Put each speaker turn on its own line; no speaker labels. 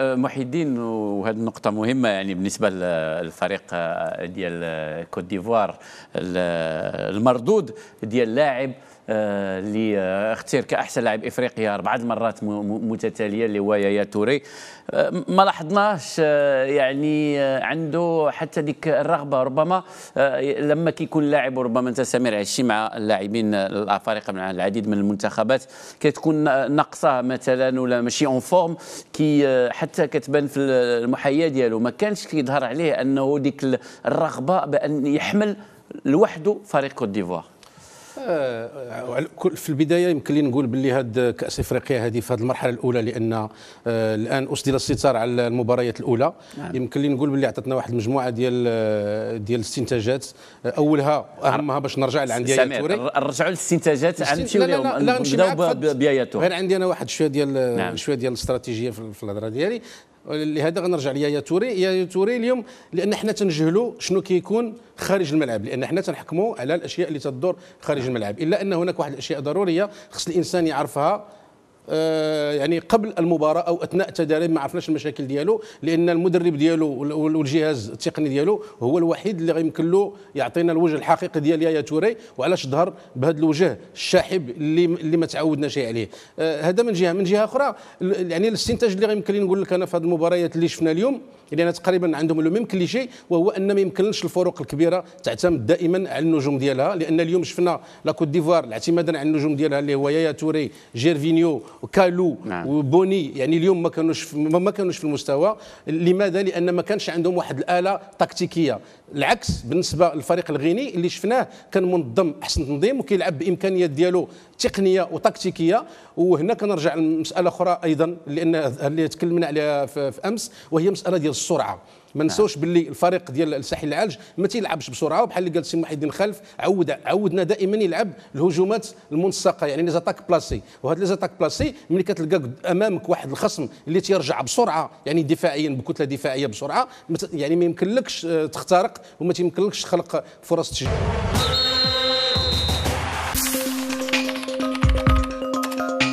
أه، محي الدين وهذه النقطة مهمة يعني بالنسبة للفريق أه، ديال كوت ديفوار المردود ديال لاعب آه، اللي آه، اختير كاحسن لاعب افريقيا اربع مرات متتاليه اللي هو يا توري آه، ما لاحظناش يعني عنده حتى ديك الرغبه ربما لما كيكون لاعب وربما انت سمير عشي مع اللاعبين الافارقه مع العديد من المنتخبات كتكون ناقصه مثلا ولا ماشي اون فورم كي حتى كتبان في المحيه ديالو ما كانش كيظهر عليه انه ديك الرغبه بان يحمل لوحده فريق كوت ديفوار
آه، في البدايه يمكن لي نقول باللي هاد كاس افريقيا هذه في هذه المرحله الاولى لان آه، الان اسدل الستار على المباريات الاولى نعم. يمكن لي نقول باللي عطتنا واحد المجموعه ديال آه، ديال الاستنتاجات اولها اهمها باش نرجع لعندي يا آية توري نرجعوا للاستنتاجات غنمشيو لهم نبداو بيايا توري غير عندي انا واحد شويه ديال نعم. شويه ديال الاستراتيجيه في الهضره ديالي لهذا غنرجع ليا يا توري يا توري اليوم لان حنا تنجهلوا شنو كيكون خارج الملعب لان حنا تنحكموا على الاشياء اللي تدور خارج نعم. الملعب الا ان هناك واحد الاشياء ضروريه خص الانسان يعرفها آه، يعني قبل المباراه او اثناء التدريب ما عرفناش المشاكل ديالو لان المدرب ديالو والجهاز التقني ديالو هو الوحيد اللي غيمكن له يعطينا الوجه الحقيقي ديال يا توري وعلاش ظهر بهذا الوجه الشاحب اللي اللي ما تعودناش عليه آه، هذا من جهه من جهه اخرى يعني الاستنتاج اللي غيمكن نقول لك انا في هذه المباريات اللي شفنا اليوم لان يعني تقريبا عندهم لو ميم كليشي وهو ان ما يمكنش الفرق الكبيره تعتمد دائما على النجوم ديالها لان اليوم شفنا لاكوت ديفوار اعتمادا على النجوم ديالها اللي هو يا توري جيرفينيو وكالو نعم. وبوني يعني اليوم ما كانوش ما كانوش في المستوى لماذا لان ما كانش عندهم واحد الاله تكتيكيه العكس بالنسبه للفريق الغيني اللي شفناه كان منظم احسن تنظيم وكيلعب بامكانيات ديالو تقنيه وتكتيكيه وهنا كنرجع لمساله اخرى ايضا لان اللي تكلمنا عليها في امس وهي مساله ديال السرعه ما نساوش نعم. باللي الفريق ديال الساحل العاج ما تيلعبش بسرعه وبحال اللي قال سي محي الدين خلف عود عودنا دائما يلعب الهجومات المنسقه يعني لي زاتاك بلاسي وهاد لي زاتاك بلاسي ملي كتلقى امامك واحد الخصم اللي تيرجع بسرعه يعني دفاعيا بكتله دفاعيه بسرعه يعني ما يمكنلكش آه، تخترق وما يمكنلكش تخلق فرص تسجيل